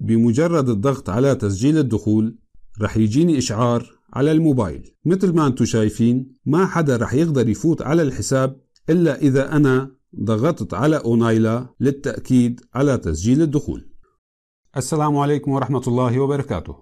بمجرد الضغط على تسجيل الدخول رح يجيني إشعار على الموبايل مثل ما انتم شايفين ما حدا رح يقدر يفوت على الحساب إلا إذا أنا ضغطت على أونايلا للتأكيد على تسجيل الدخول السلام عليكم ورحمة الله وبركاته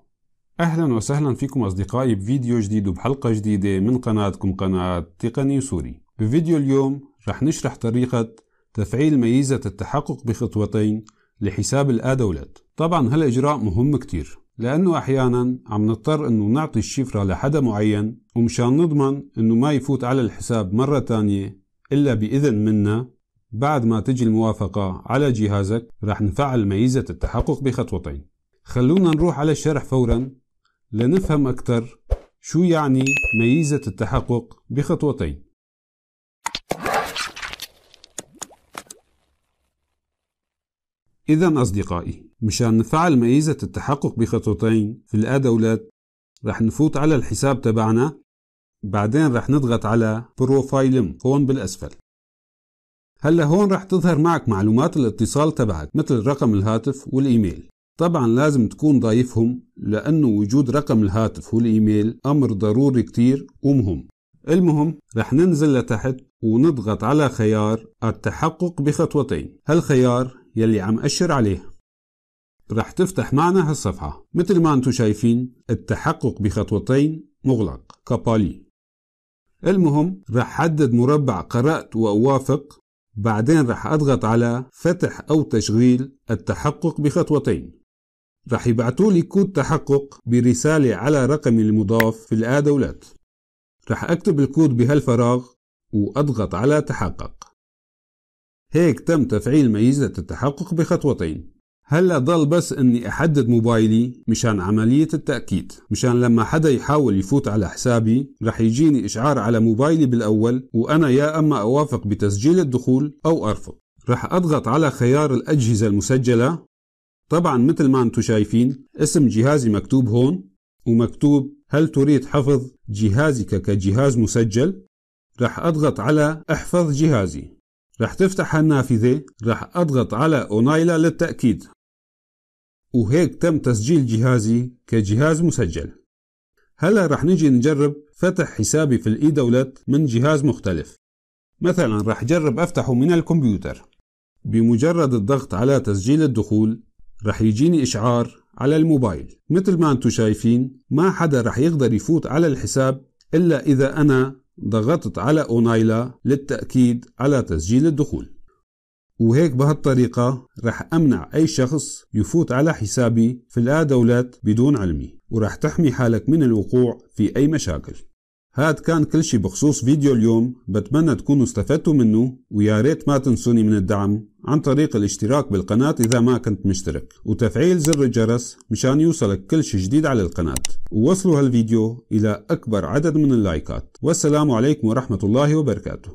أهلا وسهلا فيكم أصدقائي بفيديو جديد وبحلقة جديدة من قناتكم قناة تقني سوري بفيديو اليوم رح نشرح طريقة تفعيل ميزة التحقق بخطوتين لحساب الآدولت طبعا هالإجراء مهم كتير لأنه أحيانا عم نضطر أنه نعطي الشفرة لحدا معين ومشان نضمن أنه ما يفوت على الحساب مرة تانية إلا بإذن منا بعد ما تجي الموافقة على جهازك رح نفعل ميزة التحقق بخطوتين خلونا نروح على الشرح فورا لنفهم أكثر شو يعني ميزة التحقق بخطوتين إذا أصدقائي مشان نفعل ميزة التحقق بخطوتين في الأدولت رح نفوت على الحساب تبعنا بعدين رح نضغط على بروفايلم هون بالأسفل هلا هون رح تظهر معك معلومات الاتصال تبعك مثل رقم الهاتف والإيميل طبعا لازم تكون ضايفهم لأنه وجود رقم الهاتف والإيميل أمر ضروري كتير ومهم المهم رح ننزل لتحت ونضغط على خيار التحقق بخطوتين هالخيار يلي عم أشر عليه رح تفتح معنا هالصفحة مثل ما انتم شايفين التحقق بخطوتين مغلق كابالي المهم رح حدد مربع قرأت وأوافق بعدين رح أضغط على فتح أو تشغيل التحقق بخطوتين رح يبعثوا لي كود تحقق برسالة على رقمي المضاف في الآدولات رح أكتب الكود بهالفراغ وأضغط على تحقق هيك تم تفعيل ميزة التحقق بخطوتين هلا ضل بس اني احدد موبايلي مشان عملية التأكيد مشان لما حدا يحاول يفوت على حسابي رح يجيني اشعار على موبايلي بالاول وانا يا اما اوافق بتسجيل الدخول او ارفض رح اضغط على خيار الاجهزة المسجلة طبعا مثل ما انتم شايفين اسم جهازي مكتوب هون ومكتوب هل تريد حفظ جهازك كجهاز مسجل رح اضغط على احفظ جهازي رح تفتح النافذة رح أضغط على أونايلا للتأكيد وهيك تم تسجيل جهازي كجهاز مسجل هلا رح نجي نجرب فتح حسابي في الإي دولت من جهاز مختلف مثلا رح جرب أفتحه من الكمبيوتر بمجرد الضغط على تسجيل الدخول رح يجيني إشعار على الموبايل مثل ما أنتم شايفين ما حدا رح يقدر يفوت على الحساب إلا إذا أنا ضغطت على أونايلا للتأكيد على تسجيل الدخول وهيك بهالطريقة رح أمنع أي شخص يفوت على حسابي في الآدولات بدون علمي ورح تحمي حالك من الوقوع في أي مشاكل هاد كان كل شي بخصوص فيديو اليوم بتمنى تكونوا استفدتوا منه ويا ريت ما تنسوني من الدعم عن طريق الاشتراك بالقناة إذا ما كنت مشترك وتفعيل زر الجرس مشان يوصلك كل شي جديد على القناة ووصلوا هالفيديو إلى أكبر عدد من اللايكات والسلام عليكم ورحمة الله وبركاته